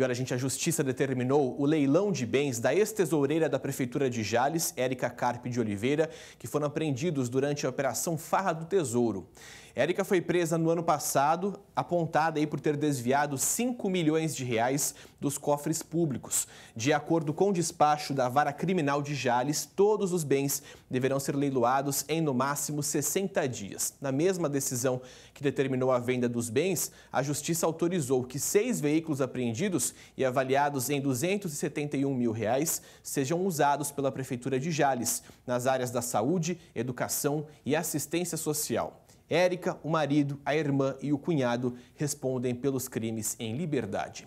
E olha, gente, a Justiça determinou o leilão de bens da ex-tesoureira da Prefeitura de Jales, Érica Carpe de Oliveira, que foram apreendidos durante a Operação Farra do Tesouro. Érica foi presa no ano passado, apontada aí por ter desviado 5 milhões de reais dos cofres públicos. De acordo com o despacho da Vara Criminal de Jales, todos os bens deverão ser leiloados em no máximo 60 dias. Na mesma decisão que determinou a venda dos bens, a Justiça autorizou que seis veículos apreendidos e avaliados em 271 mil reais sejam usados pela Prefeitura de Jales nas áreas da saúde, educação e assistência social. Érica, o marido, a irmã e o cunhado respondem pelos crimes em liberdade.